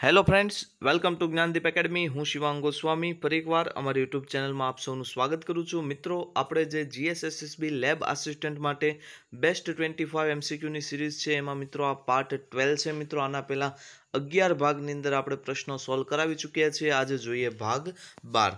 hello friends welcome to Gyandeep academy હું શિવાંગ ગોસ્વામી ફરી એકવાર અમારી યુટ્યુબ ચેનલમાં આપ સૌનું સ્વાગત કરું છું મિત્રો આપણે જે જીએસએસએસબી લેબ આસિસ્ટન્ટ માટે બેસ્ટ ટ્વેન્ટી ફાઇવ એમસીક્યુની સિરીઝ છે એમાં મિત્રો આ પાર્ટ ટ્વેલ્વ છે મિત્રો આના પહેલાં અગિયાર ભાગની અંદર આપણે પ્રશ્નો સોલ્વ કરાવી ચૂક્યા છીએ આજે જોઈએ ભાગ બાર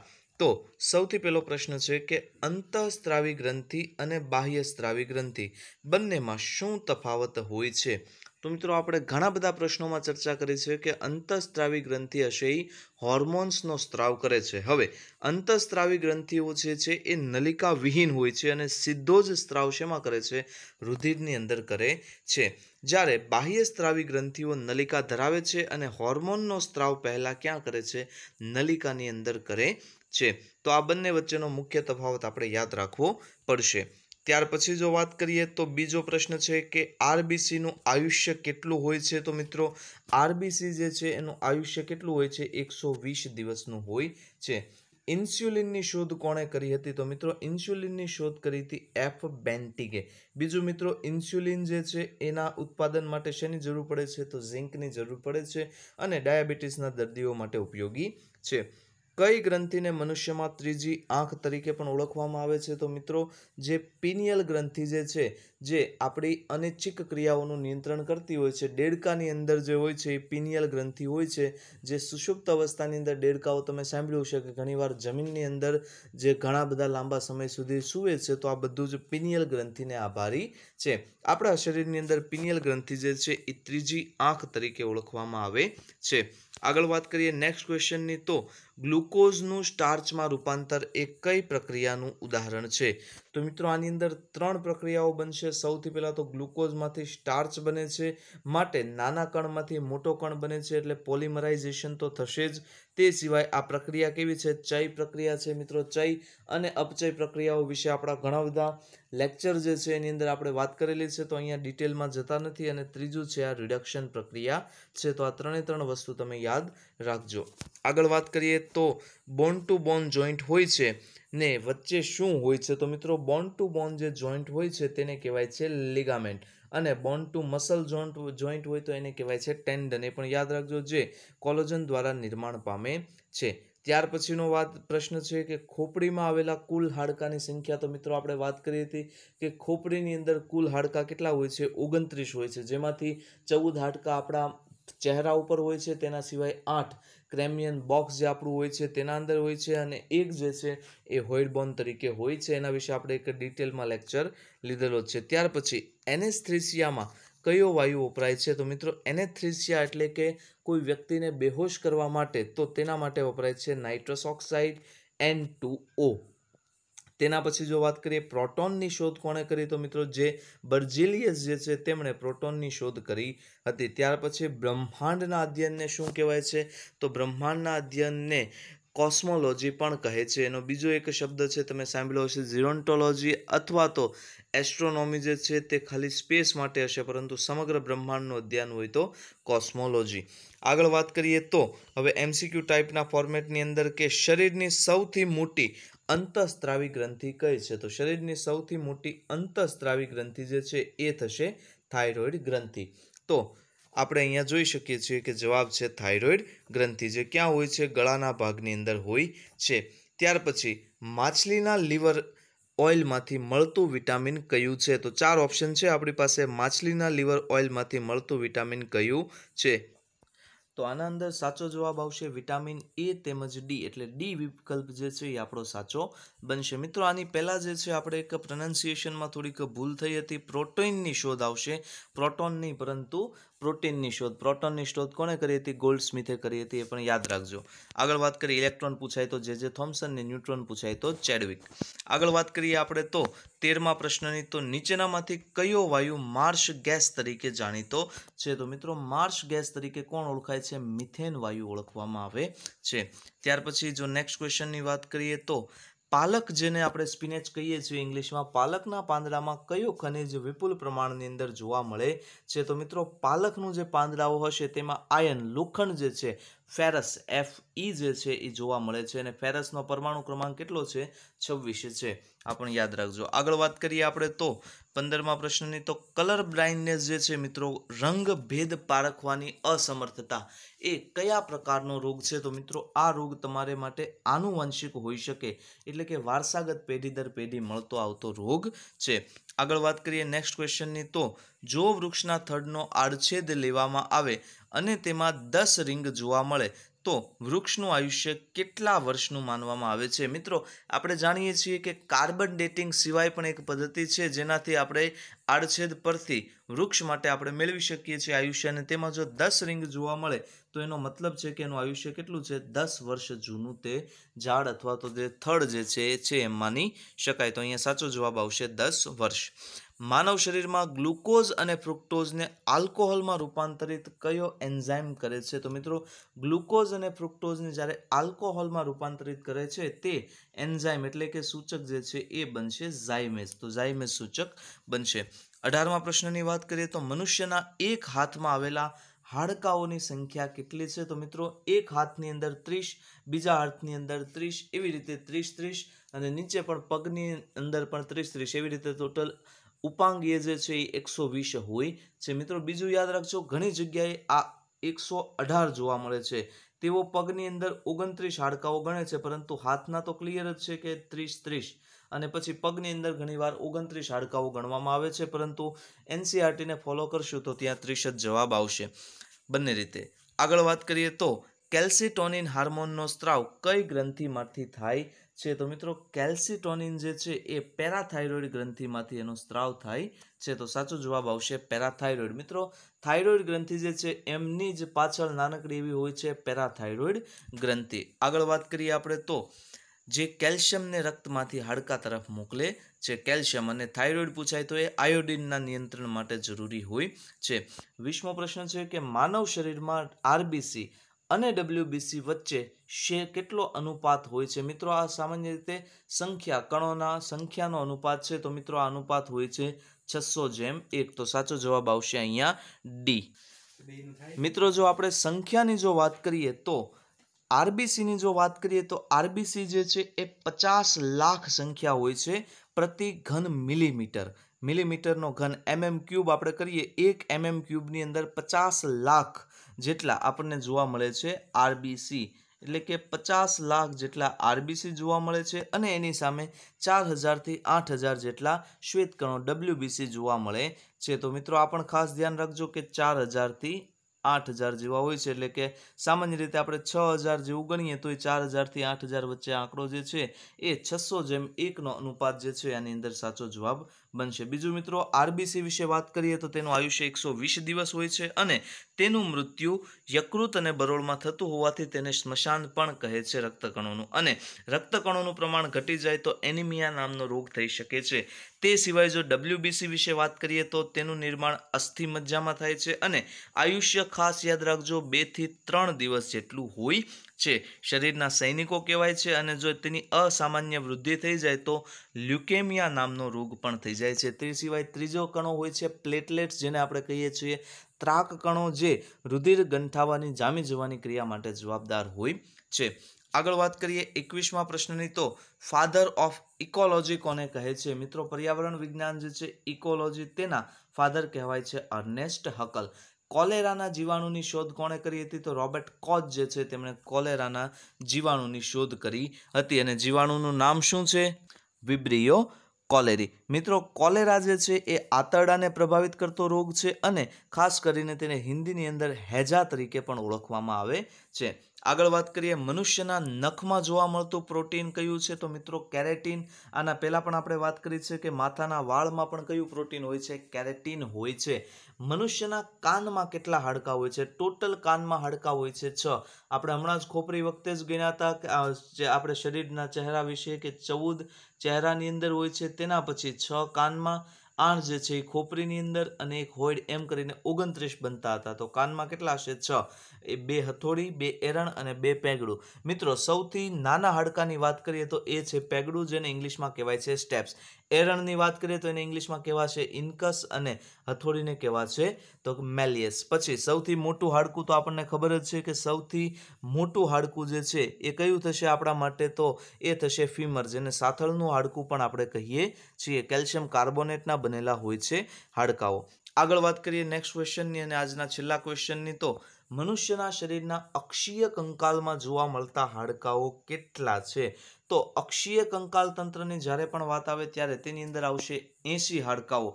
તો સૌથી પહેલો પ્રશ્ન છે કે અંતઃસ્ત્રાવી ગ્રંથિ અને બાહ્ય સ્ત્રાવી ગ્રંથિ બંનેમાં શું તફાવત હોય છે તો મિત્રો આપણે ઘણા બધા પ્રશ્નોમાં ચર્ચા કરી છે કે અંતઃસ્ત્રાવી ગ્રંથિ હશે એ હોર્મોન્સનો સ્ત્રાવ કરે છે હવે અંતઃસ્ત્રાવી ગ્રંથિઓ જે છે એ નલિકા વિહીન હોય છે અને સીધો જ સ્ત્રાવ શેમાં કરે છે રુધિરની અંદર કરે છે જ્યારે બાહ્ય સ્ત્રાવી ગ્રંથિઓ નલિકા ધરાવે છે અને હોર્મોનનો સ્ત્રાવ પહેલાં ક્યાં કરે છે નલિકાની અંદર કરે છે તો આ બંને વચ્ચેનો મુખ્ય તફાવત આપણે યાદ રાખવો પડશે ત્યાર પછી જો વાત કરીએ તો બીજો પ્રશ્ન છે કે આરબીસીનું આયુષ્ય કેટલું હોય છે તો મિત્રો આરબીસી જે છે એનું આયુષ્ય કેટલું હોય છે એકસો વીસ દિવસનું હોય છે ઇન્સ્યુલિનની શોધ કોણે કરી હતી તો મિત્રો ઇન્સ્યુલિનની શોધ કરી હતી એફ બેન્ટિગે બીજું મિત્રો ઇન્સ્યુલિન જે છે એના ઉત્પાદન માટે શેની જરૂર પડે છે તો ઝિંકની જરૂર પડે છે અને ડાયાબિટીસના દર્દીઓ માટે ઉપયોગી છે કઈ ગ્રંથિને મનુષ્યમાં ત્રીજી આંખ તરીકે પણ ઓળખવામાં આવે છે તો મિત્રો જે પિનિયલ ગ્રંથિ જે છે જે આપણી અનિચ્છિક ક્રિયાઓનું નિયંત્રણ કરતી હોય છે ડેડકાની અંદર જે હોય છે એ પિનિયલ ગ્રંથિ હોય છે જે સુષુપ્ત અવસ્થાની અંદર ડેડકાઓ તમે સાંભળ્યું છે કે ઘણીવાર જમીનની અંદર જે ઘણા બધા લાંબા સમય સુધી સૂવે છે તો આ બધું જ પિનિયલ ગ્રંથિને આભારી છે આપણા શરીરની અંદર પિનિયલ ગ્રંથિ જે છે એ ત્રીજી આંખ તરીકે ઓળખવામાં આવે છે આગળ વાત કરીએ નેક્સ્ટ ક્વેશ્ચનની તો ગ્લુકોઝનું સ્ટાર્ચમાં રૂપાંતર એ કઈ પ્રક્રિયાનું ઉદાહરણ છે તો મિત્રો આની અંદર ત્રણ પ્રક્રિયાઓ બનશે સૌથી પહેલાં તો ગ્લુકોઝમાંથી સ્ટાર્ચ બને છે માટે નાના કણમાંથી મોટો કણ બને છે એટલે પોલિમરાઇઝેશન તો થશે જ તે સિવાય આ પ્રક્રિયા કેવી છે ચય પ્રક્રિયા છે મિત્રો ચય અને અપચય પ્રક્રિયાઓ વિશે આપણા ઘણા બધા લેક્ચર જે છે એની અંદર આપણે વાત કરેલી છે તો અહીંયા ડિટેલમાં જતા નથી અને ત્રીજું છે આ રિડક્શન પ્રક્રિયા છે તો આ ત્રણે ત્રણ વસ્તુ તમે યાદ રાખજો આગળ વાત કરીએ તો બોન ટુ બોન જોઈન્ટ હોય છે ને વચ્ચે શું હોય છે તો મિત્રો બોન ટુ બોન જે જોઈન્ટ હોય છે તેને કહેવાય છે લિગામેન્ટ અને bone to muscle joint joint હોય તો એને કહેવાય છે ટેન્ડન એ પણ યાદ રાખજો જે કોલોજન દ્વારા નિર્માણ પામે છે ત્યાર પછીનો વાત પ્રશ્ન છે કે ખોપડીમાં આવેલા કુલ હાડકાની સંખ્યા તો મિત્રો આપણે વાત કરી હતી કે ખોપડીની અંદર કુલ હાડકા કેટલા હોય છે ઓગણત્રીસ હોય છે જેમાંથી ચૌદ હાડકા આપણા ચહેરા ઉપર હોય છે તેના સિવાય આઠ ક્રેમિયન બોક્સ જે આપણું હોય છે તેના અંદર હોય છે અને એક જે છે એ હોઇડબોન તરીકે હોય છે એના વિશે આપણે એક ડિટેલમાં લેક્ચર લીધેલો છે ત્યાર પછી એનેસ્થ્રેસિયામાં કયો વાયુ વપરાય છે તો મિત્રો એનેથ્રિસિયા એટલે કે કોઈ વ્યક્તિને બેહોશ કરવા માટે તો તેના માટે વપરાય છે nitrous oxide N two O તેના પછી જો વાત કરીએ પ્રોટોનની શોધ કોણે કરી તો મિત્રો જે બર્જિલિયસ જે છે તેમણે પ્રોટોનની શોધ કરી હતી ત્યાર પછી બ્રહ્માંડના અધ્યયનને શું કહેવાય છે તો બ્રહ્માંડના અધ્યયનને કોસ્મોલોજી પણ કહે છે એનો બીજો એક શબ્દ છે તમે સાંભળ્યો હશે ઝીરોન્ટોલોજી અથવા તો એસ્ટ્રોનોમી જે છે તે ખાલી સ્પેસ માટે હશે પરંતુ સમગ્ર બ્રહ્માંડનું અધ્યયન હોય તો કોસ્મોલોજી આગળ વાત કરીએ તો હવે એમસીક્યુ ટાઈપના ફોર્મેટની અંદર કે શરીરની સૌથી મોટી અંતઃસ્ત્રાવી ગ્રંથિ કઈ છે તો શરીરની સૌથી મોટી અંતઃસ્ત્રાવી ગ્રંથિ જે છે એ થશે થાઇરોઇડ ગ્રંથિ તો આપણે અહીંયા જોઈ શકીએ છીએ કે જવાબ છે થાઇરોઇડ ગ્રંથિ જે ક્યાં હોય છે ગળાના ભાગની અંદર હોય છે ત્યાર પછી માછલીના લીવર ઓઇલમાંથી મળતું વિટામિન કયું છે તો ચાર ઓપ્શન છે આપણી પાસે માછલીના લીવર ઓઇલમાંથી મળતું વિટામિન કયું છે તો આના અંદર સાચો જવાબ આવશે વિટામિન એ તેમજ ડી એટલે ડી વિકલ્પ જે છે એ આપણો સાચો બનશે મિત્રો આની પહેલાં જે છે આપણે એક પ્રનાઉન્સિએશનમાં થોડીક ભૂલ થઈ હતી પ્રોટીનની શોધ આવશે પ્રોટોન નહીં પરંતુ પ્રોટીનની શોધ પ્રોટોનની શોધ કોણે કરી હતી ગોલ્ડ સ્મિથે કરી હતી એ પણ યાદ રાખજો આગળ વાત કરીએ ઇલેક્ટ્રોન પૂછાય તો જે જે થોમ્સન ને ન્યુટ્રોન પૂછાય તો ચેડવિક આગળ વાત કરીએ આપણે તો તેરમા પ્રશ્નની તો નીચેનામાંથી કયો વાયુ માર્શ ગેસ તરીકે જાણીતો છે તો મિત્રો માર્શ ગેસ તરીકે કોણ ઓળખાય છે મિથેન વાયુ ઓળખવામાં આવે છે ત્યાર પછી જો નેક્સ્ટ ક્વેશ્ચનની વાત કરીએ તો પાલક જેને આપણે સ્પિનેચ કહીએ છીએ ઇંગ્લિશમાં પાલકના પાંદડામાં કયો ખનિજ વિપુલ પ્રમાણની અંદર જોવા મળે છે તો મિત્રો પાલકનું જે પાંદડાઓ હશે તેમાં આયન લોખંડ જે છે ફેરસ એફ ઈ જે છે એ જોવા મળે છે અને ફેરસનો પરમાણુ ક્રમાંક કેટલો છે છવ્વીસ છે આ પણ યાદ રાખજો આગળ વાત કરીએ આપણે તો પંદરમા પ્રશ્નની તો કલર બ્લાઇન્ડનેસ જે છે મિત્રો રંગ ભેદ પારખવાની અસમર્થતા એ કયા પ્રકારનો રોગ છે તો મિત્રો આ રોગ તમારે માટે આનુવંશિક હોઈ શકે એટલે કે વારસાગત પેઢી દર પેઢી મળતો આવતો રોગ છે આગળ વાત કરીએ નેક્સ્ટ ક્વેશ્ચનની તો જો વૃક્ષના થડનો આડછેદ લેવામાં આવે અને તેમાં દસ રિંગ જોવા મળે તો વૃક્ષનું આયુષ્ય કેટલા વર્ષનું માનવામાં આવે છે મિત્રો આપણે જાણીએ છીએ કે કાર્બન ડેટિંગ સિવાય પણ એક પદ્ધતિ છે જેનાથી આપણે આડછેદ પરથી વૃક્ષ માટે આપણે મેળવી શકીએ છીએ આયુષ્ય અને તેમાં જો દસ રિંગ જોવા મળે તો એનો મતલબ છે કે એનું આયુષ્ય કેટલું છે દસ વર્ષ જૂનું તે ઝાડ અથવા તો તે થડ જે છે એ છે એમ માની શકાય તો અહીંયા સાચો જવાબ આવશે દસ વર્ષ માનવ શરીરમાં ગ્લુકોઝ અને ફ્રુક્ટોઝને આલ્કોહોલમાં રૂપાંતરિત કયો એન્ઝાઇમ કરે છે તો મિત્રો ગ્લુકોઝ અને ફ્રુક્ટોઝને જ્યારે આલ્કોહોલમાં રૂપાંતરિત કરે છે તે એન્ઝાઇમ એટલે કે સૂચક જે છે એ બનશે ઝાઇમેસ તો ઝાઇમેસ સૂચક બનશે અઢારમા પ્રશ્નની વાત કરીએ તો મનુષ્યના એક હાથમાં આવેલા હાડકાઓની સંખ્યા કેટલી છે તો મિત્રો એક હાથની અંદર ત્રીસ બીજા હાથની અંદર ત્રીસ એવી રીતે ત્રીસ ત્રીસ અને નીચે પણ પગની અંદર પણ ત્રીસ ત્રીસ એવી રીતે ટોટલ ઉપાંગીય જે છે એ એકસો વીસ હોય છે મિત્રો બીજું યાદ રાખજો ઘણી જગ્યાએ આ એકસો અઢાર જોવા મળે છે તેઓ પગની અંદર ઓગણત્રીસ હાડકાઓ ગણે છે પરંતુ હાથના તો ક્લિયર જ છે કે ત્રીસ ત્રીસ અને પછી પગની અંદર ઘણીવાર ઓગણત્રીસ હાડકાઓ ગણવામાં આવે છે પરંતુ એનસીઆરટીને e ફોલો કરશું તો ત્યાં ત્રીસ જ જવાબ આવશે બંને રીતે આગળ વાત કરીએ તો કેલ્સિટોનિન હાર્મોનનો સ્ત્રાવ કઈ ગ્રંથિમાંથી થાય છે તો મિત્રો કેલ્સિટોનિન જે છે એ પેરાથાઇરોઇડ ગ્રંથિમાંથી એનો સ્ત્રાવ થાય છે તો સાચો જવાબ આવશે પેરાથાઇરોઇડ મિત્રો થાઇરોઇડ ગ્રંથિ જે છે એમની જ પાછળ નાનકડી એવી હોય છે પેરાથાઇરોઇડ ગ્રંથિ આગળ વાત કરીએ આપણે તો જે કેલ્શિયમને રક્તમાંથી હાડકા તરફ મોકલે છે કેલ્શિયમ અને થાઇરોઇડ પૂછાય તો એ આયોડિનના નિયંત્રણ માટે જરૂરી હોય છે વીસમો પ્રશ્ન છે કે માનવ શરીરમાં આરબીસી અને ડબલ્યુબીસી વચ્ચે શે કેટલો અનુપાત હોય છે મિત્રો આ સામાન્ય રીતે સંખ્યા કણોના સંખ્યાનો અનુપાત છે તો મિત્રો આ અનુપાત હોય છે છસો જેમ એક તો સાચો જવાબ આવશે અહીંયા ડી મિત્રો જો આપણે સંખ્યાની જો વાત કરીએ તો આરબીસીની જો વાત કરીએ તો આરબીસી જે છે એ પચાસ લાખ સંખ્યા હોય છે પ્રતિ ઘન મિલીમીટર મિલીમીટરનો ઘન એમએમ ક્યુબ આપણે કરીએ એક એમએમ ક્યુબની અંદર પચાસ લાખ જેટલા આપણને જોવા મળે છે આરબીસી એટલે કે પચાસ લાખ જેટલા આરબીસી જોવા મળે છે અને એની સામે ચાર હજારથી આઠ હજાર જેટલા શ્વેતકણો ડબલ્યુબીસી જોવા મળે છે તો મિત્રો આ પણ ખાસ ધ્યાન રાખજો કે ચાર હજારથી આઠ હજાર જેવા હોય છે એટલે કે સામાન્ય રીતે આપણે છ હજાર જેવું ગણીએ તો એ ચાર હજારથી આઠ હજાર વચ્ચે આંકડો જે છે એ છસો જેમ એકનો અનુપાત જે છે એની અંદર સાચો જવાબ બનશે બીજું મિત્રો આરબીસી વિશે વાત કરીએ તો તેનું આયુષ્ય એકસો વીસ દિવસ હોય છે અને તેનું મૃત્યુ યકૃત અને બરોળમાં થતું હોવાથી તેને સ્મશાન પણ કહે છે રક્તકણોનું અને રક્તકણોનું પ્રમાણ ઘટી જાય તો એનિમિયા નામનો રોગ થઈ શકે છે તે સિવાય જો ડબલ્યુબીસી વિશે વાત કરીએ તો તેનું નિર્માણ અસ્થિ મજ્જામાં થાય છે અને આયુષ્ય ખાસ યાદ રાખજો બેથી ત્રણ દિવસ જેટલું હોય છે શરીરના સૈનિકો કહેવાય છે અને જો તેની અસામાન્ય વૃદ્ધિ થઈ જાય તો લ્યુકેમિયા નામનો રોગ પણ થઈ જાય છે તે સિવાય ત્રીજો કણો હોય છે પ્લેટલેટ્સ જેને આપણે કહીએ છીએ ત્રાક કણો જે રુધિર ગંઠાવાની જામી જવાની ક્રિયા માટે જવાબદાર હોય છે આગળ વાત કરીએ એકવીસમા પ્રશ્નની તો ફાધર ઓફ ઇકોલોજી કોને કહે છે મિત્રો પર્યાવરણ વિજ્ઞાન જે છે ઇકોલોજી તેના ફાધર કહેવાય છે અર્નેસ્ટ હકલ કોલેરાના જીવાણુની શોધ કોણે કરી હતી તો રોબર્ટ કોચ જે છે તેમણે કોલેરાના જીવાણુની શોધ કરી હતી અને જીવાણુનું નામ શું છે વિબ્રિયો કોલેરી મિત્રો કોલેરા જે છે એ આંતરડાને પ્રભાવિત કરતો રોગ છે અને ખાસ કરીને તેને હિન્દીની અંદર હેજા તરીકે પણ ઓળખવામાં આવે છે આગળ વાત કરીએ મનુષ્યના નખમાં જોવા મળતું પ્રોટીન કયું છે તો મિત્રો કેરેટીન આના પહેલાં પણ આપણે વાત કરી છે કે માથાના વાળમાં પણ કયું પ્રોટીન હોય છે કેરેટીન હોય છે મનુષ્યના કાનમાં કેટલા હાડકાં હોય છે ટોટલ કાનમાં હાડકાં હોય છે છ આપણે હમણાં જ ખોપરી વખતે જ ગણ્યા હતા જે આપણે શરીરના ચહેરા વિશે કે ચૌદ ચહેરાની અંદર હોય છે તેના પછી છ કાનમાં આણ જે છે એ ખોપરીની અંદર અને એક હોઈડ એમ કરીને ઓગણત્રીસ બનતા હતા તો કાનમાં કેટલા હશે છ એ બે હથોડી બે એરણ અને બે પેગડું મિત્રો સૌથી નાના હાડકાની વાત કરીએ તો એ છે પેગડું જેને ઇંગ્લિશમાં કહેવાય છે સ્ટેપ્સ એરણની વાત કરીએ તો એને ઇંગ્લિશમાં કહેવાશે ઇન્કસ અને હથોડીને કહેવાશે તો મેલિયસ પછી સૌથી મોટું હાડકું તો આપણને ખબર જ છે કે સૌથી મોટું હાડકું જે છે એ કયું થશે આપણા માટે તો એ થશે ફીમર જેને સાથળનું હાડકું પણ આપણે કહીએ છીએ કેલ્શિયમ કાર્બોનેટના બનેલા હોય છે હાડકાઓ આગળ વાત કરીએ નેક્સ્ટ ક્વેશ્ચનની અને આજના છેલ્લા ક્વેશ્ચનની તો મનુષ્યના શરીરના અક્ષીય કંકાલમાં જોવા મળતા હાડકાઓ કેટલા છે તો અક્ષીય કંકાલ તંત્રની જ્યારે પણ વાત આવે ત્યારે તેની અંદર આવશે એંસી હાડકાઓ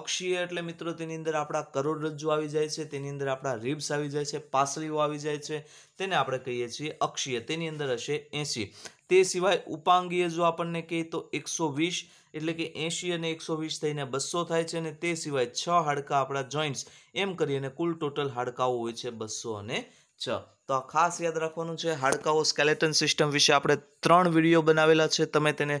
અક્ષીય એટલે મિત્રો તેની અંદર આપણા કરોડરજ્જુ આવી જાય છે તેની અંદર આપણા રીબ્સ આવી જાય છે પાસળીઓ આવી જાય છે તેને આપણે કહીએ છીએ અક્ષીય તેની અંદર હશે એંસી તે સિવાય ઉપાંગીય જો આપણને કહીએ તો એકસો વીસ એટલે કે એંશી અને એકસો વીસ થઈને બસો થાય છે અને તે સિવાય છ હાડકાં આપણા જોઈન્ટ્સ એમ કરીને કુલ ટોટલ હાડકાઓ હોય છે બસો અને છ તો આ ખાસ યાદ રાખવાનું છે હાડકાઓ સ્કેલેટન સિસ્ટમ વિશે આપણે ત્રણ વિડીયો બનાવેલા છે તમે તેને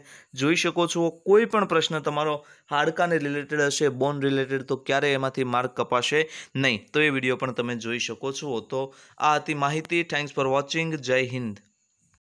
જોઈ શકો છો કોઈ પણ પ્રશ્ન તમારો હાડકાને રિલેટેડ હશે બોન રિલેટેડ તો ક્યારે એમાંથી માર્ક કપાશે નહીં તો એ વિડીયો પણ તમે જોઈ શકો છો તો આ હતી માહિતી થેન્ક્સ ફોર વોચિંગ જય હિન્દ